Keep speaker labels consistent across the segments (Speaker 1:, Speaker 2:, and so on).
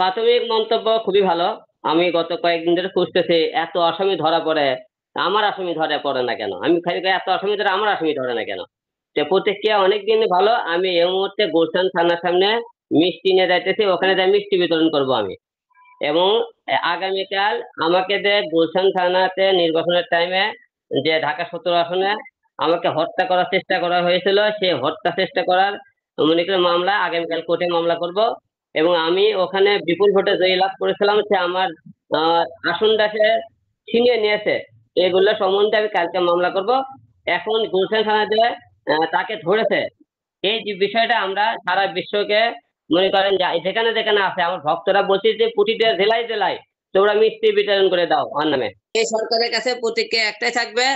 Speaker 1: প্রাথমিক মন্তব্য খুবই ভালো আমি গত কয়েকদিন ধরে খুঁজতেছি এত আসামি ধরা পড়ে আমার আসামি ধরা পড়ে না কেন আমি খালি এত আসামি ধরে আমার আসামি ধরে না কেন তো প্রতিক্রিয়া অনেক দিন ভালো আমি এই মুহূর্তে গুলশান থানার সামনে মিষ্টি নিয়ে যাইতেছি ওখানে যাই মিষ্টি বিতরণ করব আমি এবং আগামীকাল আমাকে যে গুলশান থানাতে নির্বাচনের টাইমে যে ঢাকা সতেরো আসনে আমাকে হত্যা করার চেষ্টা করা হয়েছিল সেই হত্যা চেষ্টা করার মনে করি মামলা আগামীকাল কোর্টে মামলা করব এবং আমি ওখানে বিপুল ভোটে জয়ী লাভ করেছিলাম সে আমার আসনটা সে ছিনিয়ে নিয়েছে এগুলো সম্বন্ধে আমি কালকে মামলা করব এখন গুলশান থানা থানাতে তাকে ধরেছে এই যে বিষয়টা আমরা সারা বিশ্বকে মনে করেন যে যেখানে যেখানে আছে আমার ভক্তরা বলছে যে প্রতিটা জেলায় জেলায় তোমরা মিষ্টি বিতরণ করে দাও আমার নামে এই সরকারের কাছে প্রতিক্রিয়া একটাই থাকবে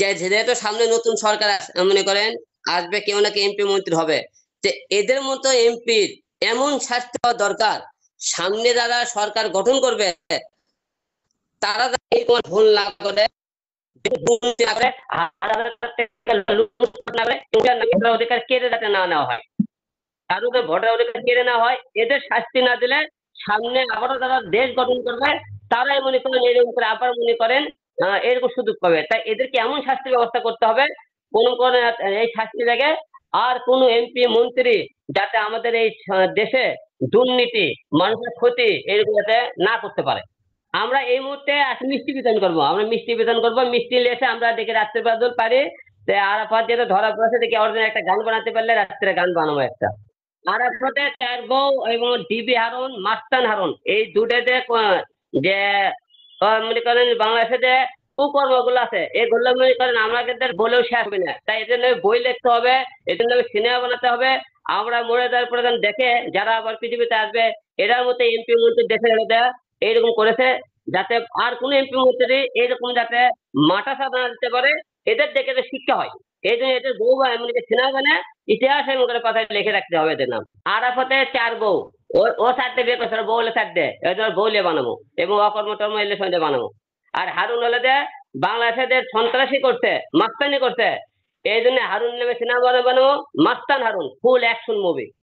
Speaker 1: যে যেহেতু সামনে নতুন সরকার মনে করেন আসবে কেউ না কেউ এমপি মন্ত্রী হবে যে এদের মতো এমপির এমন স্বার্থ দরকার সামনে যারা সরকার গঠন করবে তারা ভুল না করে কেড়ে নেওয়া হয় এদের শাস্তি না দিলে সামনে আবারও যারা দেশ গঠন করবে তারাই মনে করেন আবার মনে করেন এরকম সুযোগ পাবে তাই এদেরকে এমন শাস্তি ব্যবস্থা করতে হবে কোন কোন এই শাস্তি জায়গায় আর কোন এমপি মন্ত্রী যাতে আমাদের এই দেশে দুর্নীতি মানুষের ক্ষতি এরকম যাতে না করতে পারে আমরা এই মুহূর্তে মিষ্টি বিতরণ করবো আমরা মিষ্টি বিতরণ করবো মিষ্টি লেসে আমরা দেখি রাত্রে বাদল পারি আরাফাত যেটা ধরা পড়েছে দেখি অরিজিনাল একটা গান বানাতে পারলে রাত্রে গান বানাবো একটা আরাফাতে তার বউ এবং ডিবি মাস্তান এই দুটাতে যে মনে করেন বাংলাদেশে যে কুকর্মগুলো আছে এই আমাদের বলেও শেষ হবে না তাই বই লিখতে হবে সিনেমা বানাতে হবে আমরা মরে যাওয়ার দেখে যারা আবার পৃথিবীতে আসবে মতো এমপি মন্ত্রী দেশে এইরকম করেছে যাতে আর কোন এমপি মন্ত্রী এইরকম যাতে মাটা সাধনা দিতে পারে এদের দেখে শিক্ষা হয় এই জন্য এদের বউ বা এমনকি সিনেমা বানায় ইতিহাস এমন করে কথায় লিখে রাখতে হবে এদের নাম আপাতে চার বউ ও ও সারতে বিয়ে করছে বউলে হলে এদের বউলে বানাবো এবং অকর্ম টর্ম এলে সঙ্গে বানাবো আর হারুন হলেদে বাংলাদেশের সন্ত্রাসী করছে মাস্তানি করছে এই জন্য হারুন নামে সিনেমা বানাবো মাস্তান হারুন ফুল অ্যাকশন মুভি